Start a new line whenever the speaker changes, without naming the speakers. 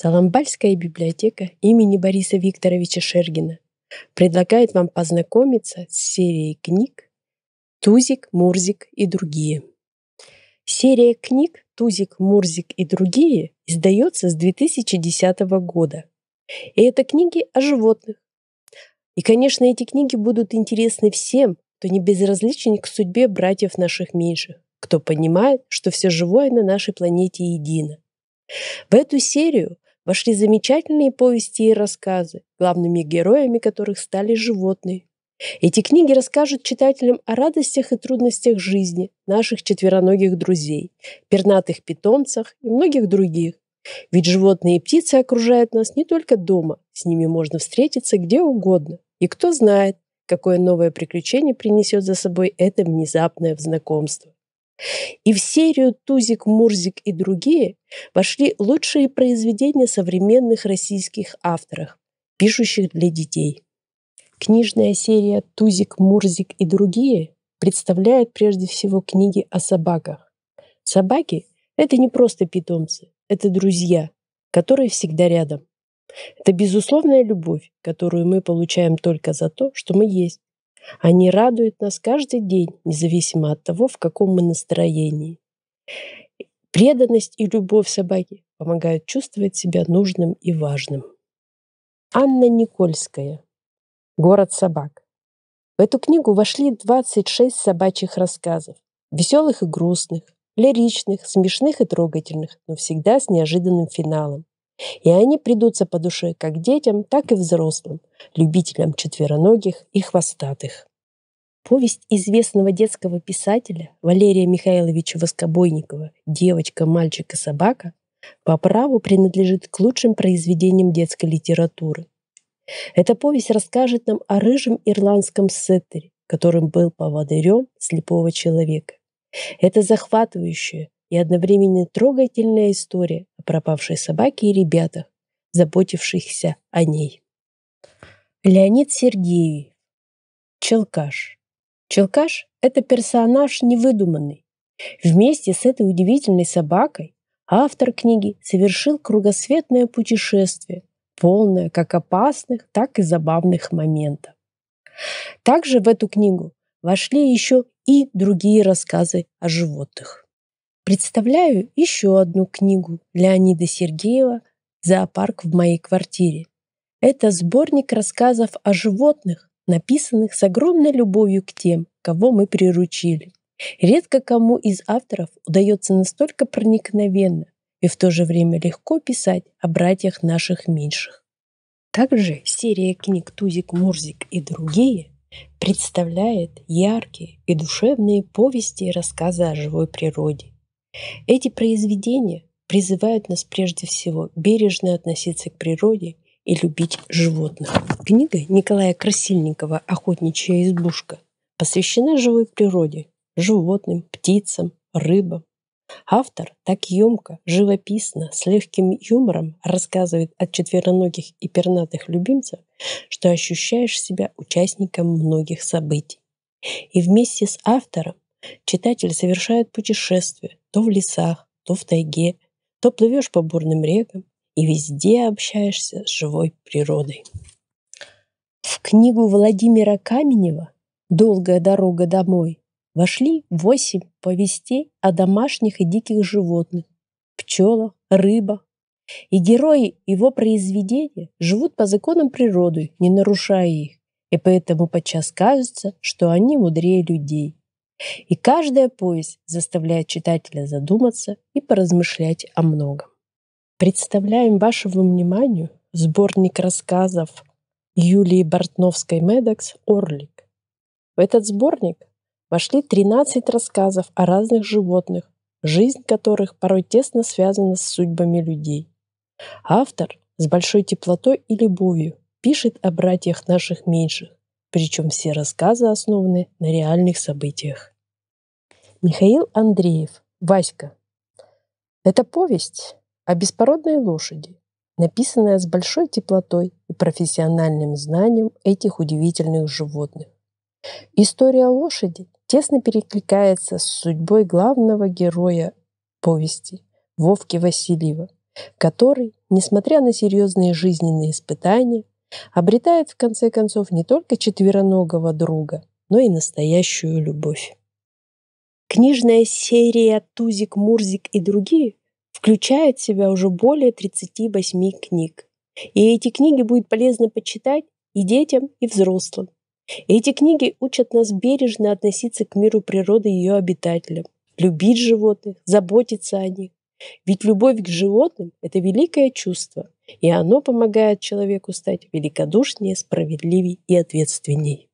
Саламбальская библиотека имени Бориса Викторовича Шергина предлагает вам познакомиться с серией книг «Тузик, Мурзик и другие». Серия книг «Тузик, Мурзик и другие» издается с 2010 года. И это книги о животных. И, конечно, эти книги будут интересны всем, кто не безразличен к судьбе братьев наших меньших, кто понимает, что все живое на нашей планете едино. В эту серию вошли замечательные повести и рассказы, главными героями которых стали животные. Эти книги расскажут читателям о радостях и трудностях жизни наших четвероногих друзей, пернатых питомцах и многих других. Ведь животные и птицы окружают нас не только дома, с ними можно встретиться где угодно. И кто знает, какое новое приключение принесет за собой это внезапное знакомство. И в серию «Тузик», «Мурзик» и другие вошли лучшие произведения современных российских авторов, пишущих для детей. Книжная серия «Тузик», «Мурзик» и другие представляет прежде всего книги о собаках. Собаки – это не просто питомцы, это друзья, которые всегда рядом. Это безусловная любовь, которую мы получаем только за то, что мы есть, они радуют нас каждый день, независимо от того, в каком мы настроении. Преданность и любовь собаки помогают чувствовать себя нужным и важным. Анна Никольская. Город собак. В эту книгу вошли 26 собачьих рассказов. Веселых и грустных, лиричных, смешных и трогательных, но всегда с неожиданным финалом. И они придутся по душе как детям, так и взрослым любителям четвероногих и хвостатых. Повесть известного детского писателя Валерия Михайловича Воскобойникова «Девочка, мальчик и собака» по праву принадлежит к лучшим произведениям детской литературы. Эта повесть расскажет нам о рыжем ирландском сеттере, которым был поводырем слепого человека. Это захватывающая и одновременно трогательная история о пропавшей собаке и ребятах, заботившихся о ней. Леонид Сергеев. Челкаш. Челкаш – это персонаж невыдуманный. Вместе с этой удивительной собакой автор книги совершил кругосветное путешествие, полное как опасных, так и забавных моментов. Также в эту книгу вошли еще и другие рассказы о животных. Представляю еще одну книгу Леонида Сергеева «Зоопарк в моей квартире», это сборник рассказов о животных, написанных с огромной любовью к тем, кого мы приручили. Редко кому из авторов удается настолько проникновенно и в то же время легко писать о братьях наших меньших. Также серия книг «Тузик, Мурзик и другие» представляет яркие и душевные повести и рассказы о живой природе. Эти произведения призывают нас прежде всего бережно относиться к природе и любить животных. Книга Николая Красильникова «Охотничья избушка» посвящена живой природе, животным, птицам, рыбам. Автор так емко, живописно, с легким юмором рассказывает о четвероногих и пернатых любимцах, что ощущаешь себя участником многих событий. И вместе с автором читатель совершает путешествие то в лесах, то в тайге, то плывешь по бурным рекам, и везде общаешься с живой природой. В книгу Владимира Каменева «Долгая дорога домой» вошли восемь повестей о домашних и диких животных – пчела, рыба. И герои его произведения живут по законам природы, не нарушая их, и поэтому подчас кажется, что они мудрее людей. И каждая повесть заставляет читателя задуматься и поразмышлять о многом. Представляем вашему вниманию сборник рассказов Юлии Бортновской Медекс «Орлик». В этот сборник вошли 13 рассказов о разных животных, жизнь которых порой тесно связана с судьбами людей. Автор с большой теплотой и любовью пишет о братьях наших меньших, причем все рассказы основаны на реальных событиях. Михаил Андреев, Васька. это повесть о беспородной лошади, написанная с большой теплотой и профессиональным знанием этих удивительных животных. История лошади тесно перекликается с судьбой главного героя повести Вовки Васильева, который, несмотря на серьезные жизненные испытания, обретает в конце концов не только четвероногого друга, но и настоящую любовь. Книжная серия «Тузик, Мурзик и другие» включает в себя уже более 38 книг. И эти книги будет полезно почитать и детям, и взрослым. Эти книги учат нас бережно относиться к миру природы и ее обитателям, любить животных, заботиться о них. Ведь любовь к животным – это великое чувство, и оно помогает человеку стать великодушнее, справедливее и ответственнее.